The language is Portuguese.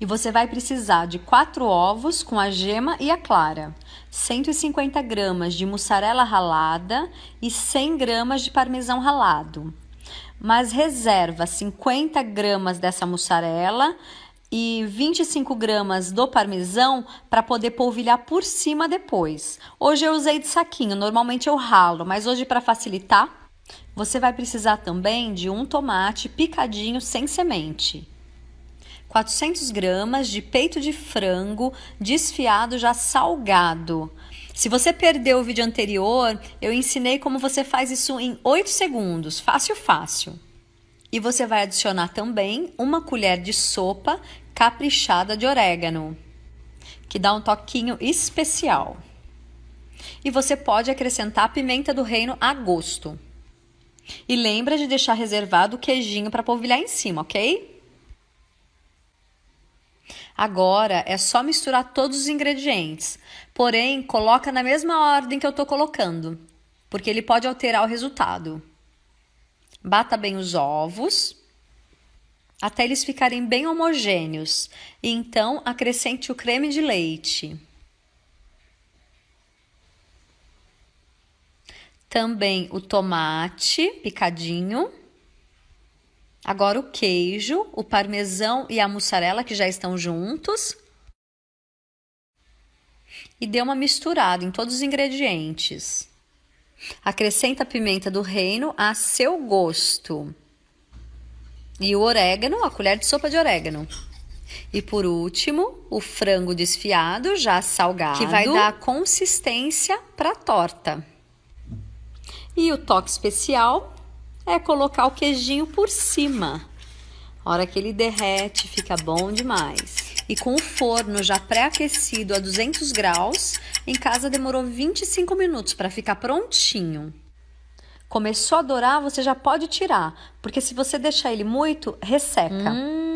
E você vai precisar de 4 ovos com a gema e a clara, 150 gramas de mussarela ralada e 100 gramas de parmesão ralado. Mas reserva 50 gramas dessa mussarela e 25 gramas do parmesão para poder polvilhar por cima depois. Hoje eu usei de saquinho, normalmente eu ralo, mas hoje para facilitar, você vai precisar também de um tomate picadinho sem semente. 400 gramas de peito de frango desfiado já salgado. Se você perdeu o vídeo anterior, eu ensinei como você faz isso em 8 segundos, fácil, fácil. E você vai adicionar também uma colher de sopa caprichada de orégano, que dá um toquinho especial. E você pode acrescentar a pimenta do reino a gosto. E lembra de deixar reservado o queijinho para polvilhar em cima, ok? Agora é só misturar todos os ingredientes, porém coloca na mesma ordem que eu estou colocando, porque ele pode alterar o resultado. Bata bem os ovos até eles ficarem bem homogêneos e então acrescente o creme de leite. Também o tomate picadinho. Agora o queijo, o parmesão e a mussarela que já estão juntos. E dê uma misturada em todos os ingredientes. Acrescenta a pimenta do reino a seu gosto. E o orégano, a colher de sopa de orégano. E por último, o frango desfiado já salgado, que vai dar consistência para a torta. E o toque especial é colocar o queijinho por cima. A hora que ele derrete, fica bom demais. E com o forno já pré-aquecido a 200 graus, em casa demorou 25 minutos para ficar prontinho. Começou a dourar, você já pode tirar, porque se você deixar ele muito, resseca. Hum.